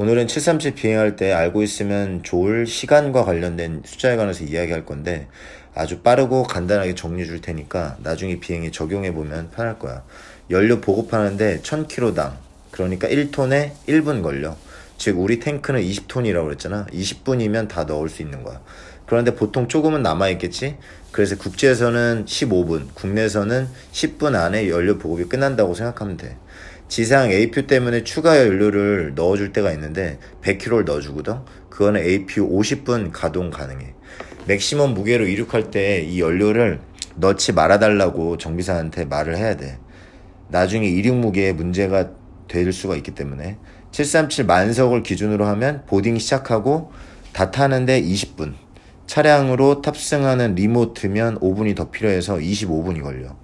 오늘은 737 비행할 때 알고 있으면 좋을 시간과 관련된 숫자에 관해서 이야기할 건데 아주 빠르고 간단하게 정리해 줄 테니까 나중에 비행에 적용해 보면 편할 거야. 연료 보급하는데 1000kg당 그러니까 1톤에 1분 걸려. 즉 우리 탱크는 20톤이라고 그랬잖아. 20분이면 다 넣을 수 있는 거야. 그런데 보통 조금은 남아 있겠지. 그래서 국제에서는 15분, 국내에서는 10분 안에 연료 보급이 끝난다고 생각하면 돼. 지상 APU 때문에 추가 연료를 넣어줄 때가 있는데 100kg를 넣어주거든. 그거는 APU 50분 가동 가능해. 맥시멈 무게로 이륙할 때 이 연료를 넣지 말아달라고 정비사한테 말을 해야 돼. 나중에 이륙 무게에 문제가 될 수가 있기 때문에 737 만석을 기준으로 하면 보딩 시작하고 다 타는데 20분. 차량으로 탑승하는 리모트면 5분이 더 필요해서 25분이 걸려.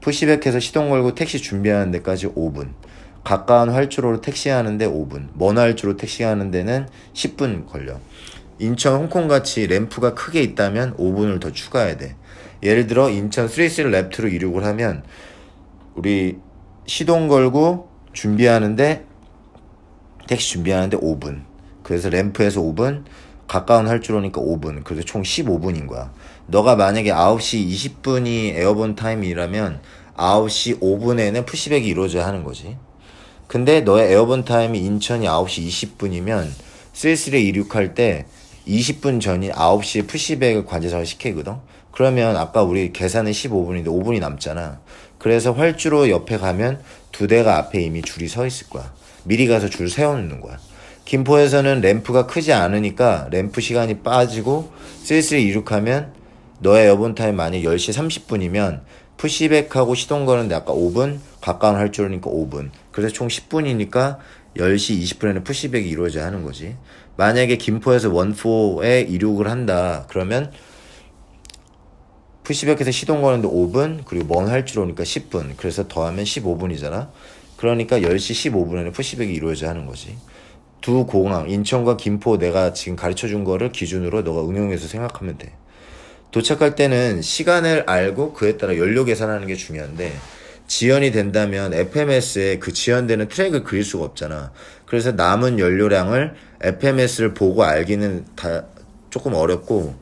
푸시백해서 시동 걸고 택시 준비하는 데까지 5분. 가까운 활주로로 택시하는데 5분, 먼 활주로 택시하는 데는 10분 걸려. 인천, 홍콩 같이 램프가 크게 있다면 5분을 더 추가해야 돼. 예를 들어 인천 스리를 랩트로 이륙을 하면 우리 시동 걸고 준비하는데 택시 준비하는데 5분. 그래서 램프에서 5분, 가까운 활주로니까 5분. 그래서 총 15분인 거야. 너가 만약에 9시 20분이 에어본 타임이라면 9시 5분에는 푸시백이 이루어져야 하는 거지. 근데 너의 에어본 타임이 인천이 9시 20분이면 스위스를 이륙할 때 20분 전인 9시에 푸시백을 관제석을 시키거든. 그러면 아까 우리 계산은 15분인데 5분이 남잖아. 그래서 활주로 옆에 가면 두 대가 앞에 이미 줄이 서 있을 거야. 미리 가서 줄 세워놓는 거야. 김포에서는 램프가 크지 않으니까 램프 시간이 빠지고 스위스를 이륙하면 너의 에어본 타임 만약 10시 30분이면 푸시백하고 시동 거는데 아까 5분 각각 할 줄이니까 5분. 그래서 총 10분이니까 10시 20분에는 푸시백이 이루어져야 하는 거지. 만약에 김포에서 원포에 이륙을 한다. 그러면 푸시백에서 시동 거는데 5분, 그리고 먼 할 줄 오니까 10분. 그래서 더하면 15분이잖아. 그러니까 10시 15분에는 푸시백이 이루어져야 하는 거지. 두 공항, 인천과 김포 내가 지금 가르쳐 준 거를 기준으로 너가 응용해서 생각하면 돼. 도착할 때는 시간을 알고 그에 따라 연료 계산하는 게 중요한데 지연이 된다면 FMS에 그 지연되는 트랙을 그릴 수가 없잖아. 그래서 남은 연료량을 FMS를 보고 알기는 다 조금 어렵고,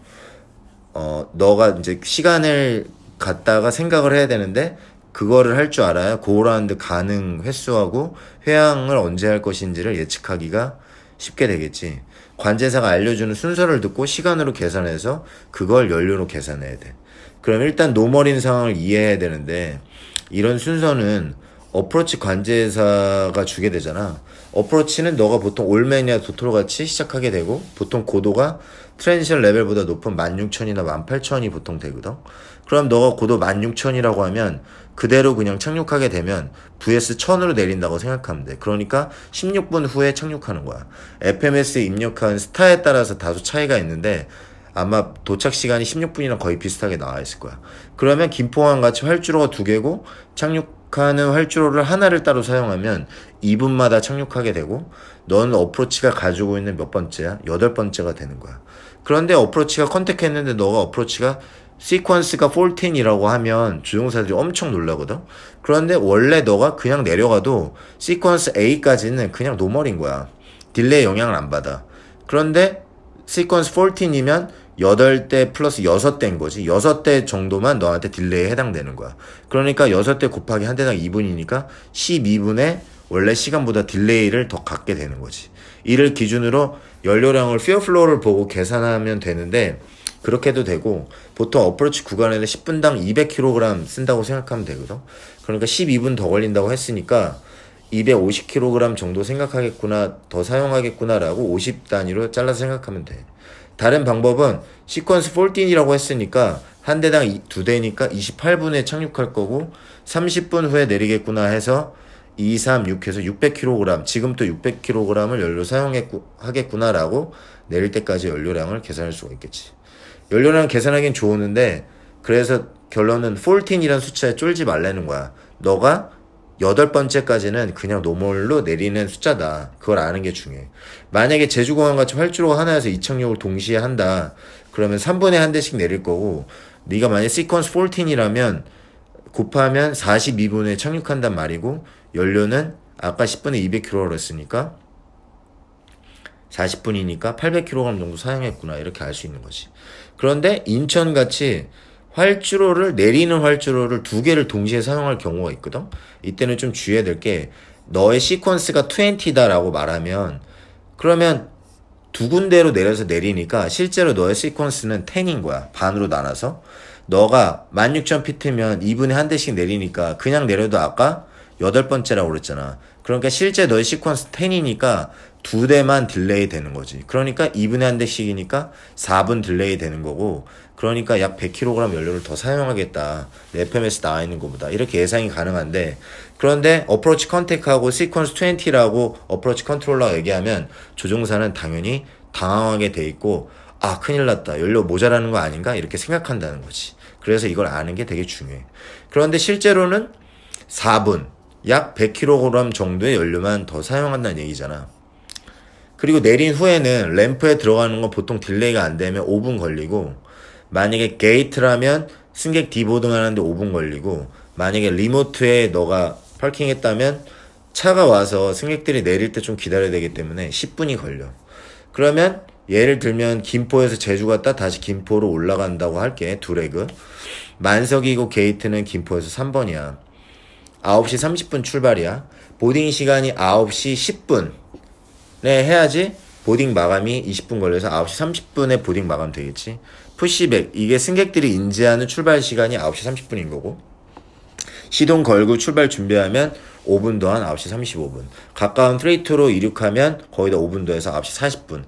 어, 너가 이제 시간을 갖다가 생각을 해야 되는데, 그거를 할 줄 알아야 고라운드 가능 횟수하고 회항을 언제 할 것인지를 예측하기가 쉽게 되겠지. 관제사가 알려주는 순서를 듣고 시간으로 계산해서 그걸 연료로 계산해야 돼. 그럼 일단 노멀인 상황을 이해해야 되는데, 이런 순서는 어프로치 관제사가 주게 되잖아. 어프로치는 너가 보통 올메니아 도토로 같이 시작하게 되고 보통 고도가 트랜지션 레벨보다 높은 16,000이나 18,000이 보통 되거든. 그럼 너가 고도 16,000이라고 하면 그대로 그냥 착륙하게 되면 vs 1000으로 내린다고 생각하면 돼. 그러니까 16분 후에 착륙하는 거야. FMS에 입력한 스타에 따라서 다소 차이가 있는데 아마 도착 시간이 16분이랑 거의 비슷하게 나와 있을 거야. 그러면 김포항 같이 활주로가 두 개고 착륙하는 활주로를 하나를 따로 사용하면 2분마다 착륙하게 되고 넌 어프로치가 가지고 있는 몇 번째야? 여덟 번째가 되는 거야. 그런데 어프로치가 컨택했는데 너가 어프로치가 시퀀스가 14이라고 하면 조종사들이 엄청 놀라거든? 그런데 원래 너가 그냥 내려가도 시퀀스 A까지는 그냥 노멀인 거야. 딜레이 영향을 안 받아. 그런데 시퀀스 14이면 여덟 대 플러스 여섯 대인 거지. 여섯 대 정도만 너한테 딜레이에 해당되는 거야. 그러니까 여섯 대 곱하기 한 대당 2분이니까 12분의 원래 시간보다 딜레이를 더 갖게 되는 거지. 이를 기준으로 연료량을 퓨어 플로우를 보고 계산하면 되는데 그렇게 해도 되고 보통 어프로치 구간에는 10분당 200kg 쓴다고 생각하면 되거든. 그러니까 12분 더 걸린다고 했으니까 250kg 정도 생각하겠구나, 더 사용하겠구나라고 50 단위로 잘라 서 생각하면 돼. 다른 방법은 시퀀스 14이라고 했으니까 한 대당 두 대니까 28분에 착륙할 거고 30분 후에 내리겠구나 해서 2, 3, 6해서 600kg, 지금 도 600kg을 연료 사용하겠구나라고 내릴 때까지 연료량을 계산할 수가 있겠지. 연료량 계산하기는 좋은데, 그래서 결론은 14이라는 숫자에 쫄지 말라는 거야. 너가 여덟 번째까지는 그냥 노멀로 내리는 숫자다. 그걸 아는 게 중요해. 만약에 제주공항 같이 활주로 하나에서 이착륙을 동시에 한다. 그러면 3분의 한 대씩 내릴 거고, 네가 만약에 시퀀스 14이라면 곱하면 42분에 착륙한단 말이고, 연료는 아까 10분에 2 0 0 k g 를 했으니까, 40분이니까 800kg 정도 사용했구나. 이렇게 알 수 있는 거지. 그런데 인천같이 활주로를 내리는 활주로를 두 개를 동시에 사용할 경우가 있거든. 이때는 좀 주의해야 될 게 너의 시퀀스가 20다라고 말하면 그러면 두 군데로 내려서 내리니까 실제로 너의 시퀀스는 10인 거야. 반으로 나눠서. 너가 16,000피트면 2분에 한 대씩 내리니까 그냥 내려도 아까 여덟 번째라고 그랬잖아. 그러니까 실제 너의 시퀀스 10이니까 두 대만 딜레이 되는 거지. 그러니까 2분의 한 대씩이니까 4분 딜레이 되는 거고, 그러니까 약 100kg 연료를 더 사용하겠다. 내 FMS 나와 있는 것보다. 이렇게 예상이 가능한데, 그런데 어프로치 컨택하고 시퀀스 20라고 어프로치 컨트롤러가 얘기하면 조종사는 당연히 당황하게 돼 있고, 아, 큰일 났다. 연료 모자라는 거 아닌가? 이렇게 생각한다는 거지. 그래서 이걸 아는 게 되게 중요해. 그런데 실제로는 4분, 약 100kg 정도의 연료만 더 사용한다는 얘기잖아. 그리고 내린 후에는 램프에 들어가는 건 보통 딜레이가 안 되면 5분 걸리고 만약에 게이트라면 승객 디보딩 하는데 5분 걸리고 만약에 리모트에 너가 파킹했다면 차가 와서 승객들이 내릴 때 좀 기다려야 되기 때문에 10분이 걸려. 그러면 예를 들면 김포에서 제주 갔다 다시 김포로 올라간다고 할게. 두레그. 만석이고 게이트는 김포에서 3번이야. 9시 30분 출발이야. 보딩 시간이 9시 10분. 네, 해야지 보딩 마감이 20분 걸려서 9시 30분에 보딩 마감 되겠지. 푸시백 이게 승객들이 인지하는 출발 시간이 9시 30분인 거고 시동 걸고 출발 준비하면 5분 더한 9시 35분 가까운 프레이트로 이륙하면 거의 다 5분 더해서 9시 40분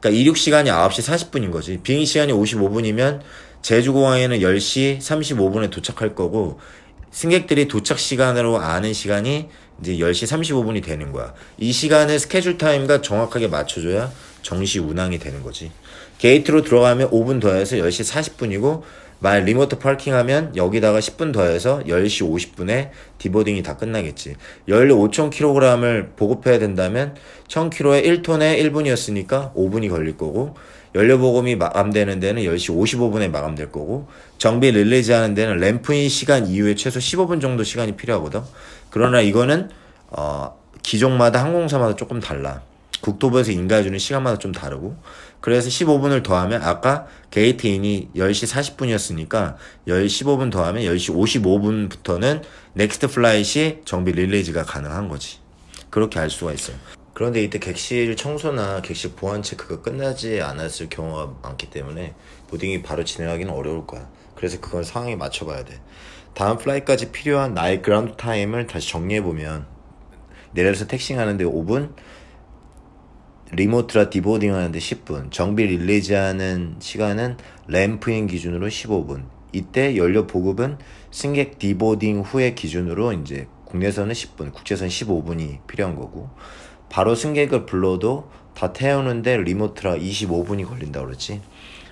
그러니까 이륙 시간이 9시 40분인 거지 비행 시간이 55분이면 제주공항에는 10시 35분에 도착할 거고 승객들이 도착 시간으로 아는 시간이 이제 10시 35분이 되는 거야. 이 시간에 스케줄 타임과 정확하게 맞춰줘야 정시 운항이 되는 거지. 게이트로 들어가면 5분 더 해서 10시 40분이고 만 리모트 파킹하면 여기다가 10분 더 해서 10시 50분에 디보딩이 다 끝나겠지. 연료 5,000kg을 보급해야 된다면 1,000kg에 1톤에 1분이었으니까 5분이 걸릴 거고 연료보검이 마감되는 데는 10시 55분에 마감될 거고 정비 릴레이즈 하는 데는 램프인 시간 이후에 최소 15분 정도 시간이 필요하거든. 그러나 이거는 어, 기종마다 항공사마다 조금 달라. 국토부에서 인가해주는 시간마다 좀 다르고 그래서 15분을 더하면 아까 게이트인이 10시 40분이었으니까 10시 15분 더하면 10시 55분부터는 넥스트 플라이시 정비 릴레이즈가 가능한 거지. 그렇게 알 수가 있어요. 그런데 이때 객실 청소나 객실 보안 체크가 끝나지 않았을 경우가 많기 때문에 보딩이 바로 진행하기는 어려울 거야. 그래서 그건 상황에 맞춰봐야 돼. 다음 플라이까지 필요한 나의 그라운드 타임을 다시 정리해보면 내려서 택싱 하는데 5분, 리모트라 디보딩 하는데 10분, 정비 릴리이즈 하는 시간은 램프인 기준으로 15분. 이때 연료 보급은 승객 디보딩 후에 기준으로 이제 국내선은 10분, 국제선 15분이 필요한 거고 바로 승객을 불러도 다 태우는데 리모트라 25분이 걸린다 그러지.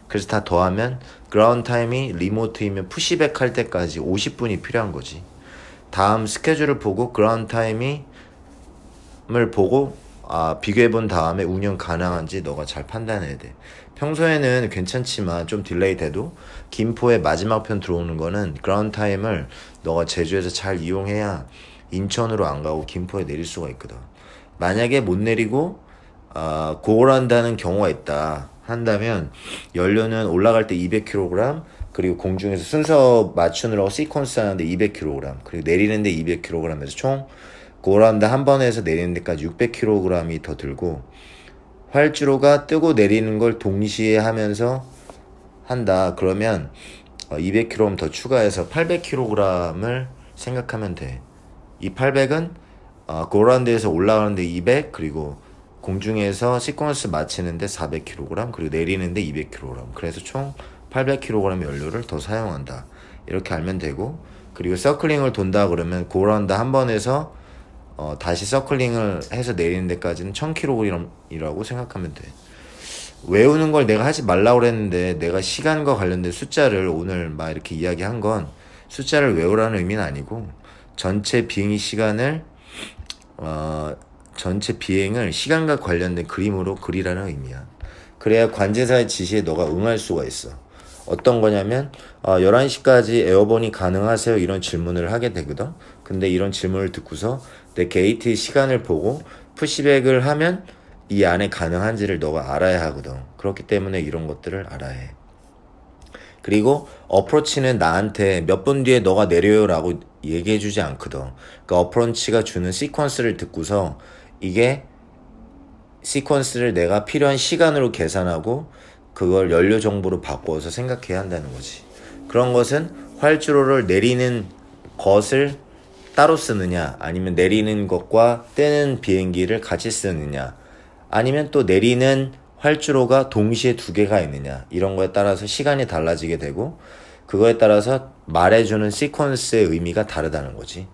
그래서 다 더하면 그라운 타임이 리모트이면 푸시백 할 때까지 50분이 필요한 거지. 다음 스케줄을 보고 그라운 타임을 보고 아, 비교해 본 다음에 운영 가능한지 너가 잘 판단해야 돼. 평소에는 괜찮지만 좀 딜레이 돼도 김포의 마지막 편 들어오는 거는 그라운 타임을 너가 제주에서 잘 이용해야 인천으로 안 가고 김포에 내릴 수가 있거든. 만약에 못 내리고 어, 고온한다는 경우가 있다 한다면 연료는 올라갈 때 200kg 그리고 공중에서 순서 맞추느라고 시퀀스 하는데 200kg 그리고 내리는데 200kg 해서 총 고온한다 한 번에서 내리는 데까지 600kg이 더 들고 활주로가 뜨고 내리는 걸 동시에 하면서 한다 그러면 200kg 어, 더 추가해서 800kg을 생각하면 돼. 이 800은 아, 어, 고란드에서 올라가는데 200 그리고 공중에서 시퀀스 마치는데 400kg 그리고 내리는데 200kg 그래서 총 800kg 연료를 더 사용한다 이렇게 알면 되고 그리고 서클링을 돈다 그러면 고란드 한 번에서 어, 다시 서클링을 해서 내리는 데까지는 1000kg이라고 생각하면 돼. 외우는 걸 내가 하지 말라고 그랬는데 내가 시간과 관련된 숫자를 오늘 막 이렇게 이야기한 건 숫자를 외우라는 의미는 아니고 전체 비행기 시간을 어, 전체 비행을 시간과 관련된 그림으로 그리라는 의미야. 그래야 관제사의 지시에 너가 응할 수가 있어. 어떤 거냐면 어, 11시까지 에어본이 가능하세요? 이런 질문을 하게 되거든. 근데 이런 질문을 듣고서 내 게이트 시간을 보고 푸시백을 하면 이 안에 가능한지를 너가 알아야 하거든. 그렇기 때문에 이런 것들을 알아야 해. 그리고 어프로치는 나한테 몇 분 뒤에 너가 내려요라고 얘기해주지 않거든. 그러니까 어프런치가 주는 시퀀스를 듣고서 이게 시퀀스를 내가 필요한 시간으로 계산하고 그걸 연료 정보로 바꿔서 생각해야 한다는 거지. 그런 것은 활주로를 내리는 것을 따로 쓰느냐, 아니면 내리는 것과 떼는 비행기를 같이 쓰느냐, 아니면 또 내리는 활주로가 동시에 두 개가 있느냐, 이런 거에 따라서 시간이 달라지게 되고, 그거에 따라서 말해주는 시퀀스의 의미가 다르다는 거지.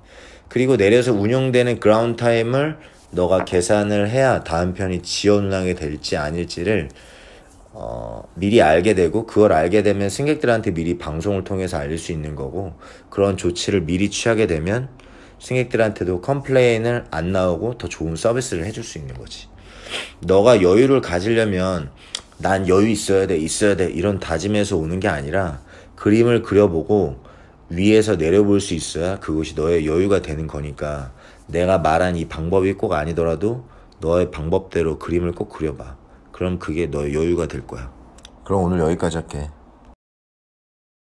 그리고 내려서 운영되는 그라운드 타임을 너가 계산을 해야 다음 편이 지원하게 될지 아닐지를 어, 미리 알게 되고 그걸 알게 되면 승객들한테 미리 방송을 통해서 알릴 수 있는 거고 그런 조치를 미리 취하게 되면 승객들한테도 컴플레인을 안 나오고 더 좋은 서비스를 해줄 수 있는 거지. 너가 여유를 가지려면 난 여유 있어야 돼, 있어야 돼 이런 다짐에서 오는 게 아니라 그림을 그려보고 위에서 내려볼 수 있어야 그것이 너의 여유가 되는 거니까 내가 말한 이 방법이 꼭 아니더라도 너의 방법대로 그림을 꼭 그려봐. 그럼 그게 너의 여유가 될 거야. 그럼 오늘 여기까지 할게.